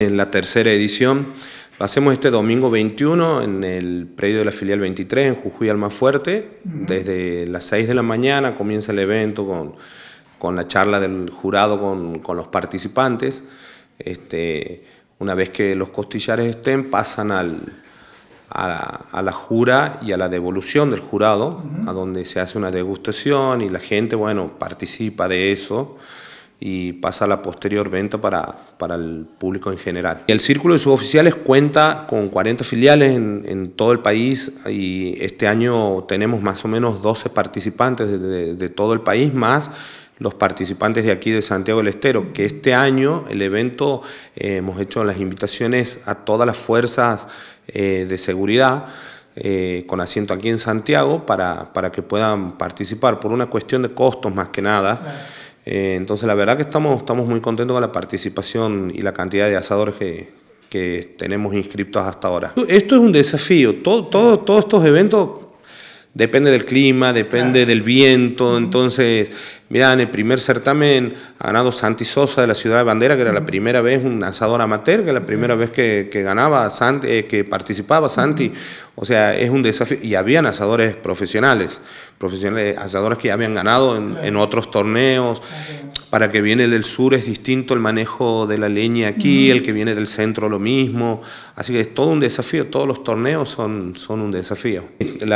En la tercera edición lo hacemos este domingo 21 en el predio de la filial 23 en Jujuy Almafuerte. Desde las 6 de la mañana comienza el evento con, con la charla del jurado con, los participantes. Este, una vez que los costillares estén, pasan al, a, la, jura y a la devolución del jurado, a donde se hace una degustación y la gente, bueno, participa de eso y pasa la posterior venta para, el público en general. El Círculo de Suboficiales cuenta con 40 filiales en, todo el país y este año tenemos más o menos 12 participantes de, todo el país, más los participantes de aquí de Santiago del Estero, que este año el evento eh, hemos hecho las invitaciones a todas las fuerzas eh, de seguridad. Eh, con asiento aquí en Santiago para, que puedan participar por una cuestión de costos más que nada. Eh, entonces la verdad que estamos, estamos muy contentos con la participación y la cantidad de asadores que, tenemos inscriptos hasta ahora. Esto es un desafío, todo, todos estos eventos depende del clima, depende del viento. Entonces, mira, en el primer certamen ha ganado Santi Sosa de la Ciudad de Bandera, que era la primera vez un lanzador amateur, que era la primera vez que, que ganaba Santi, eh, que participaba Santi. O sea, es un desafío. Y había asadores profesionales, profesionales, lanzadores que ya habían ganado en, otros torneos para que viene del sur es distinto el manejo de la leña aquí, el que viene del centro lo mismo, así que es todo un desafío, todos los torneos son, son un desafío. el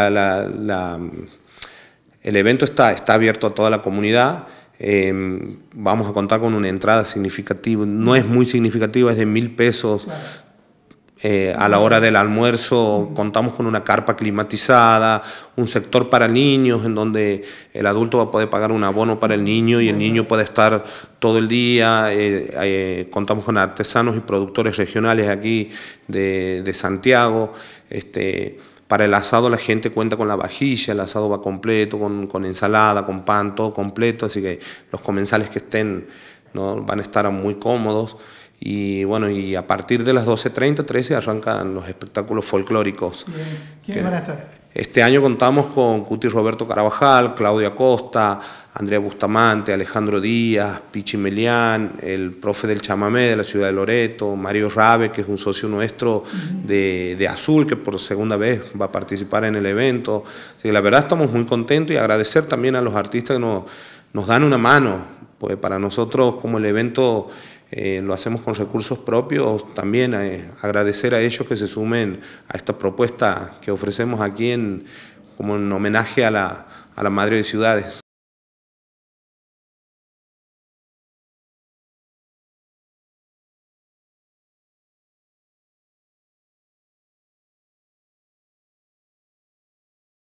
evento está, está abierto a toda la comunidad, em, vamos a contar con una entrada significativa, no es muy significativa, es de mil pesos, eh, a la hora del almuerzo contamos con una carpa climatizada, un sector para niños en donde el adulto va a poder pagar un abono para el niño y el niño puede estar todo el día. Eh, eh, contamos con artesanos y productores regionales aquí de, Santiago. Este, para el asado la gente cuenta con la vajilla, el asado va completo, con, ensalada, con pan, todo completo, así que los comensales que estén ¿no? van a estar muy cómodos. Y bueno, y a partir de las 12.30, 13 arrancan los espectáculos folclóricos. Este año contamos con Cuti Roberto Carabajal, Claudia Costa, Andrea Bustamante, Alejandro Díaz, Pichi Melián, el profe del chamamé de la ciudad de Loreto, Mario Rabe, que es un socio nuestro de, Azul, que por segunda vez va a participar en el evento. la verdad estamos muy contentos y agradecer también a los artistas que nos, nos dan una mano, pues para nosotros como el evento eh, lo hacemos con recursos propios, también eh, agradecer a ellos que se sumen a esta propuesta que ofrecemos aquí en, como en homenaje a la, a la Madre de Ciudades.